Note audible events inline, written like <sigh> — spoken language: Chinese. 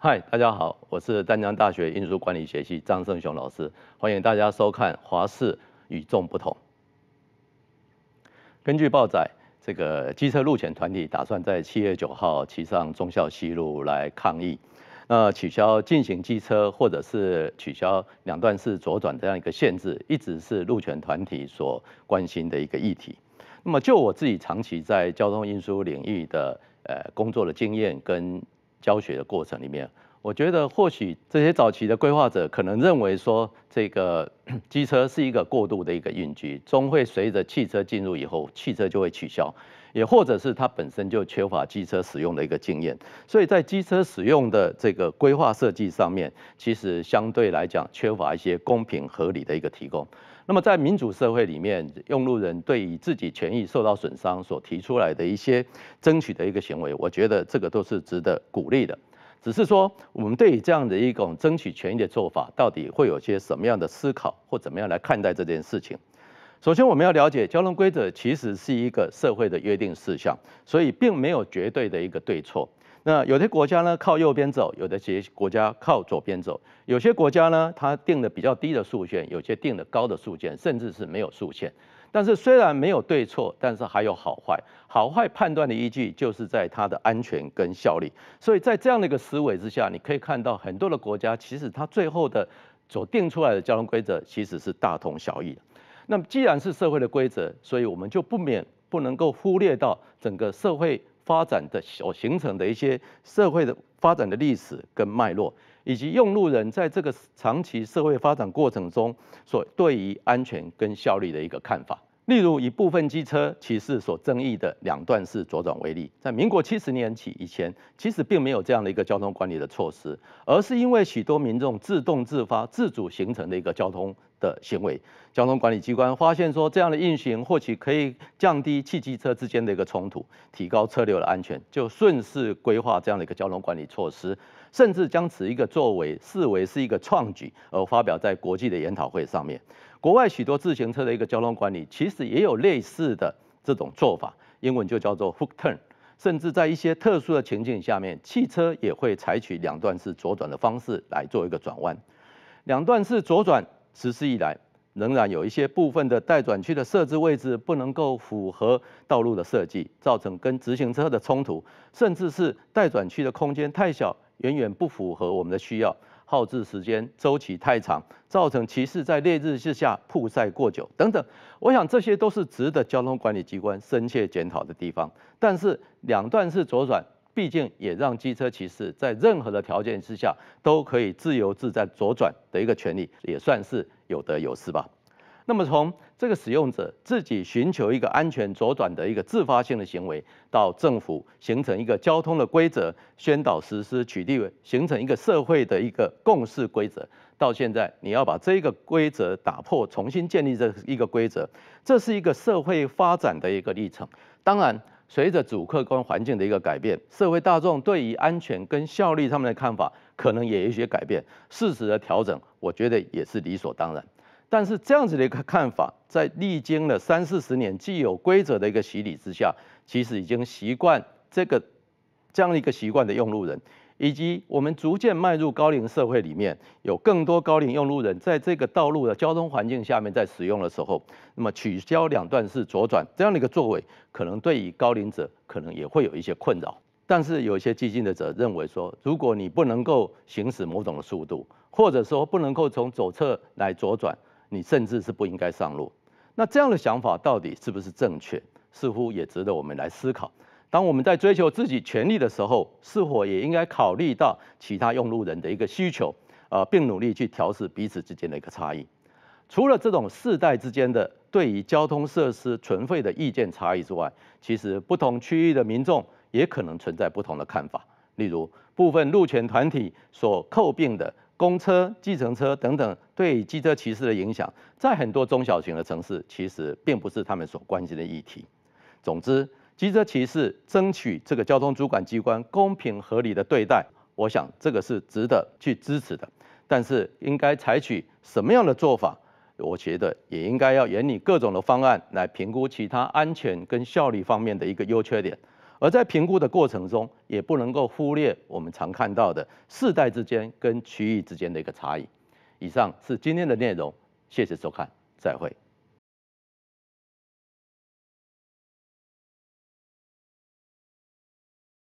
嗨，大家好，我是丹江大学运输管理学系张胜雄老师，欢迎大家收看《华视与众不同》。根据报载，这个机车路权团体打算在七月九号骑上忠孝西路来抗议。那取消进行机车，或者是取消两段式左转这样一个限制，一直是路权团体所关心的一个议题。那么就我自己长期在交通运输领域的呃工作的经验跟。教学的过程里面，我觉得或许这些早期的规划者可能认为说，这个 <clears throat> 机车是一个过渡的一个运具，终会随着汽车进入以后，汽车就会取消，也或者是它本身就缺乏机车使用的一个经验，所以在机车使用的这个规划设计上面，其实相对来讲缺乏一些公平合理的一个提供。那么，在民主社会里面，用路人对于自己权益受到损伤所提出来的一些争取的一个行为，我觉得这个都是值得鼓励的。只是说，我们对于这样的一种争取权益的做法，到底会有些什么样的思考，或怎么样来看待这件事情？首先，我们要了解交通规则其实是一个社会的约定事项，所以并没有绝对的一个对错。那有的国家呢靠右边走，有的些国家靠左边走，有些国家呢它定的比较低的速限，有些定的高的速限，甚至是没有速限。但是虽然没有对错，但是还有好坏。好坏判断的依据就是在它的安全跟效力。所以在这样的一个思维之下，你可以看到很多的国家其实它最后的所定出来的交通规则其实是大同小异的。那么，既然是社会的规则，所以我们就不免不能够忽略到整个社会发展的所形成的一些社会的发展的历史跟脉络，以及用路人在这个长期社会发展过程中所对于安全跟效率的一个看法。例如以部分机车骑士所争议的两段式左转为例，在民国七十年起以前，其实并没有这样的一个交通管理的措施，而是因为许多民众自动自发、自主形成的一个交通的行为。交通管理机关发现说，这样的运行或许可以降低汽机车之间的一个冲突，提高车流的安全，就顺势规划这样的一个交通管理措施，甚至将此一个作为视为是一个创举，而发表在国际的研讨会上面。国外许多自行车的一个交通管理，其实也有类似的这种做法，英文就叫做 hook turn。甚至在一些特殊的情境下面，汽车也会采取两段式左转的方式来做一个转弯。两段式左转实施以来，仍然有一些部分的待转区的设置位置不能够符合道路的设计，造成跟直行车的冲突，甚至是待转区的空间太小，远远不符合我们的需要。耗制时间周期太长，造成骑士在烈日之下曝晒过久等等，我想这些都是值得交通管理机关深切检讨的地方。但是两段式左转，毕竟也让机车骑士在任何的条件之下都可以自由自在左转的一个权利，也算是有得有失吧。那么从这个使用者自己寻求一个安全左转的一个自发性的行为，到政府形成一个交通的规则、宣导、实施、取缔，形成一个社会的一个共识规则，到现在你要把这个规则打破，重新建立这一个规则，这是一个社会发展的一个历程。当然，随着主客观环境的一个改变，社会大众对于安全跟效率他面的看法可能也有一些改变，适时的调整，我觉得也是理所当然。但是这样子的一个看法，在历经了三四十年既有规则的一个洗礼之下，其实已经习惯这个这样的一个习惯的用路人，以及我们逐渐迈入高龄社会里面，有更多高龄用路人在这个道路的交通环境下面在使用的时候，那么取消两段式左转这样的一个作为，可能对于高龄者可能也会有一些困扰。但是有一些激进的者认为说，如果你不能够行驶某种的速度，或者说不能够从左侧来左转。你甚至是不应该上路，那这样的想法到底是不是正确，似乎也值得我们来思考。当我们在追求自己权利的时候，是否也应该考虑到其他用路人的一个需求，呃，并努力去调试彼此之间的一个差异。除了这种世代之间的对于交通设施存废的意见差异之外，其实不同区域的民众也可能存在不同的看法。例如，部分路权团体所诟病的。公车、计程车等等对机车骑士的影响，在很多中小型的城市，其实并不是他们所关心的议题。总之，机车骑士争取这个交通主管机关公平合理的对待，我想这个是值得去支持的。但是，应该采取什么样的做法，我觉得也应该要研拟各种的方案来评估其他安全跟效率方面的一个优缺点。而在评估的过程中，也不能够忽略我们常看到的世代之间跟区域之间的一个差异。以上是今天的内容，谢谢收看，再会。